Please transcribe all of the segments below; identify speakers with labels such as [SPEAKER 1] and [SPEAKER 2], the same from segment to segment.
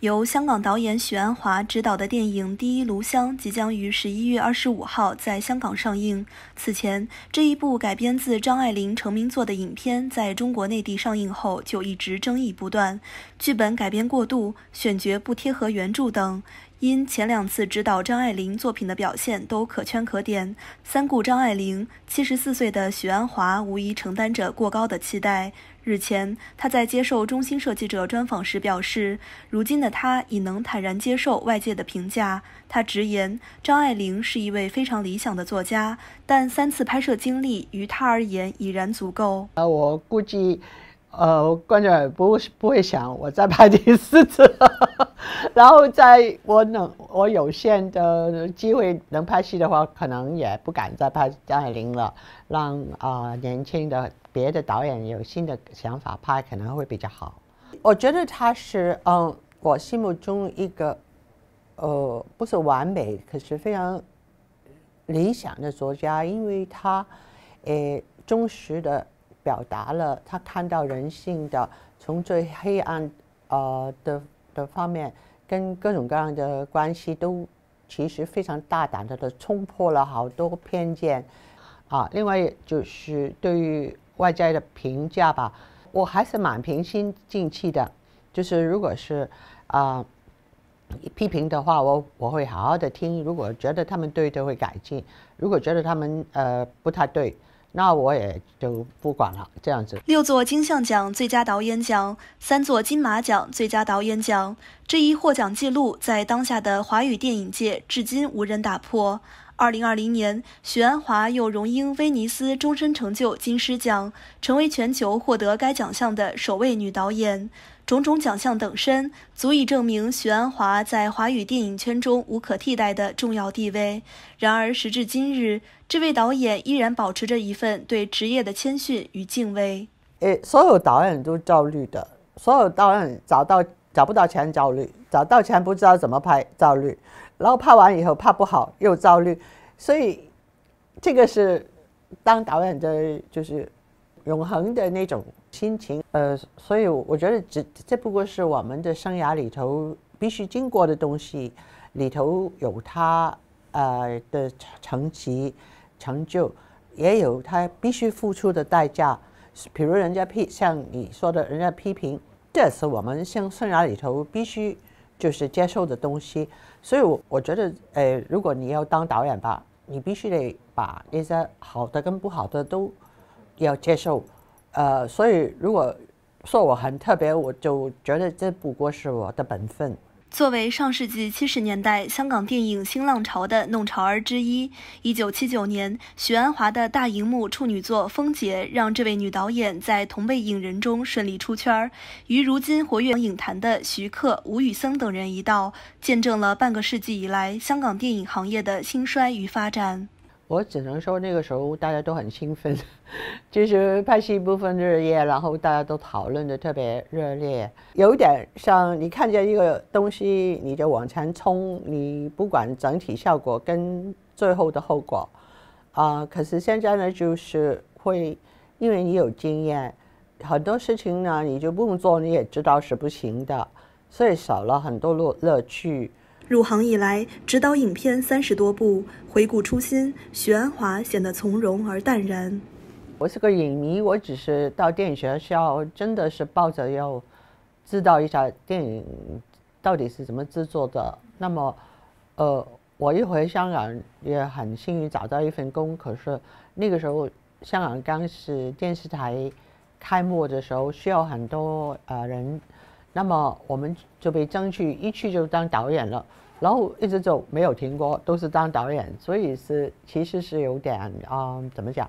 [SPEAKER 1] 由香港导演许鞍华执导的电影《第一炉香》即将于十一月二十五号在香港上映。此前，这一部改编自张爱玲成名作的影片在中国内地上映后就一直争议不断，剧本改编过度、选角不贴合原著等。因前两次指导张爱玲作品的表现都可圈可点，三顾张爱玲七十四岁的许鞍华无疑承担着过高的期待。日前，他在接受中新社记者专访时表示，如今的他已能坦然接受外界的评价。他直言，张爱玲是一位非常理想的作家，但三次拍摄经历于他而言已然足够。
[SPEAKER 2] 啊，我估计。呃，观众不不会想我再拍第四次，然后在我能我有限的机会能拍戏的话，可能也不敢再拍张爱玲了。让啊年轻的别的导演有新的想法拍可能会比较好。我觉得他是嗯，我心目中一个呃不是完美，可是非常理想的作家，因为他诶忠实的。表达了他看到人性的从最黑暗呃的的方面，跟各种各样的关系都其实非常大胆的的冲破了好多偏见啊。另外就是对于外在的评价吧，我还是蛮平心静气的。就是如果是啊批评的话，我我会好好的听。如果觉得他们对的会改进，如果觉得他们呃不太对。那我也就不管了，这样子。
[SPEAKER 1] 六座金像奖最佳导演奖，三座金马奖最佳导演奖，这一获奖记录在当下的华语电影界至今无人打破。二零二零年，许鞍华又荣膺威尼斯终身成就金狮奖，成为全球获得该奖项的首位女导演。种种奖项等身，足以证明许鞍华在华语电影圈中无可替代的重要地位。然而，时至今日，这位导演依然保持着一份对职业的谦逊与敬畏。
[SPEAKER 2] 诶，所有导演都焦虑的，所有导演找到找不到钱焦虑，找到钱不知道怎么拍焦虑，然后拍完以后怕不好又焦虑。所以，这个是当导演的，就是永恒的那种心情。呃，所以我觉得，只这不过是我们的生涯里头必须经过的东西。里头有他呃的成成成就，也有他必须付出的代价。比如人家批，像你说的，人家批评，这是我们生生涯里头必须就是接受的东西。所以，我我觉得，呃，如果你要当导演吧。你必须得把那些好的跟不好的都要接受，呃，所以如果说我很特别，我就觉得这不过是我的本分。
[SPEAKER 1] 作为上世纪七十年代香港电影新浪潮的弄潮儿之一，1979年，许鞍华的大银幕处女作《风姐》让这位女导演在同辈影人中顺利出圈儿，与如今活跃影坛的徐克、吴宇森等人一道，见证了半个世纪以来香港电影行业的兴衰与发展。
[SPEAKER 2] 我只能说那个时候大家都很兴奋，就是拍戏部分日夜，然后大家都讨论的特别热烈，有点像你看见一个东西你就往前冲，你不管整体效果跟最后的后果，啊！可是现在呢，就是会因为你有经验，很多事情呢你就不用做你也知道是不行的，所以少了很多乐乐趣。
[SPEAKER 1] 入行以来，执导影片三十多部，回顾初
[SPEAKER 2] 心，徐安华显得从容而淡然。我是个影迷，我只是到电影学校，真的是抱着要知道一下电影到底是怎么制作的。那么，呃，我一回香港也很幸运找到一份工，可是那个时候香港刚是电视台开幕的时候，需要很多呃人。那么我们就被争取一去就当导演了，然后一直走没有停过，都是当导演，所以是其实是有点啊怎么讲，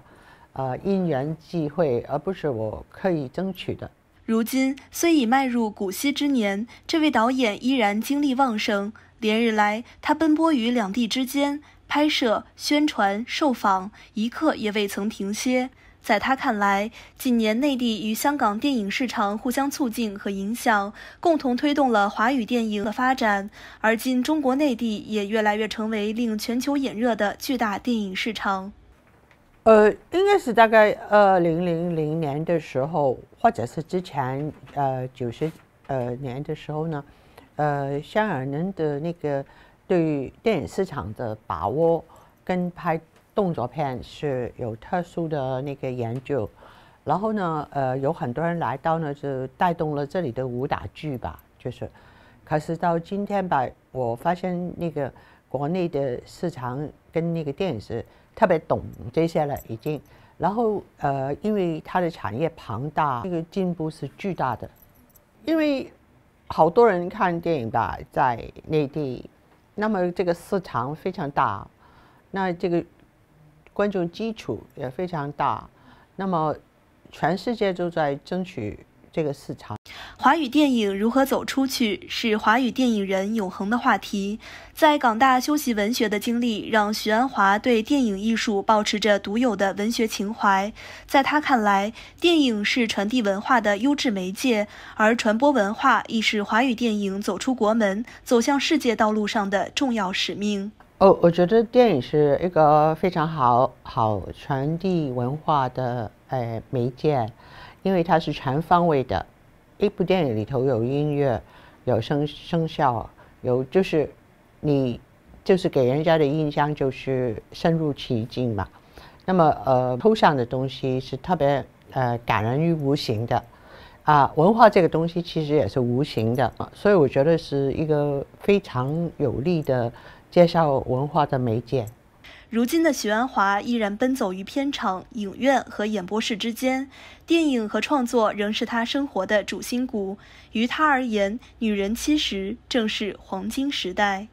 [SPEAKER 2] 呃因缘际会，而不是我刻意争取的。
[SPEAKER 1] 如今虽已迈入古稀之年，这位导演依然精力旺盛。连日来，他奔波于两地之间，拍摄、宣传、受访，一刻也未曾停歇。在他看来，近年内地与香港电影市场互相促进和影响，共同推动了华语电影的发展。而今，中国内地也越来越成为令全球眼热的巨大电影市场。
[SPEAKER 2] 呃，应该是大概二零零零年的时候，或者是之前呃九十呃年的时候呢，呃，香港人的那个对电影市场的把握跟拍。动作片是有特殊的那个研究，然后呢，呃，有很多人来到呢，就带动了这里的武打剧吧，就是，可是到今天吧，我发现那个国内的市场跟那个电影是特别懂这些了已经，然后呃，因为它的产业庞大，这个进步是巨大的，因为好多人看电影吧，在内地，那么这个市场非常大，那这个。观众基础也非常大，那么全世界都在争取这个市场。华语电影如何走出去，是华语
[SPEAKER 1] 电影人永恒的话题。在港大修习文学的经历，让徐安华对电影艺术保持着独有的文学情怀。在他看来，电影是传递文化的优质媒介，而传播文化亦是华语电影走出国门、走向世界道路上的重要使命。
[SPEAKER 2] 哦，我觉得电影是一个非常好好传递文化的呃媒介，因为它是全方位的。一部电影里头有音乐，有声声效，有就是你就是给人家的印象就是深入其境嘛。那么呃，抽象的东西是特别呃感人于无形的啊，文化这个东西其实也是无形的所以我觉得是一个非常有力的。介绍文化的媒介。如今
[SPEAKER 1] 的许安华依然奔走于片场、影院和演播室之间，电影和创作仍是他生活的主心骨。于他而言，女人七十正是黄金时代。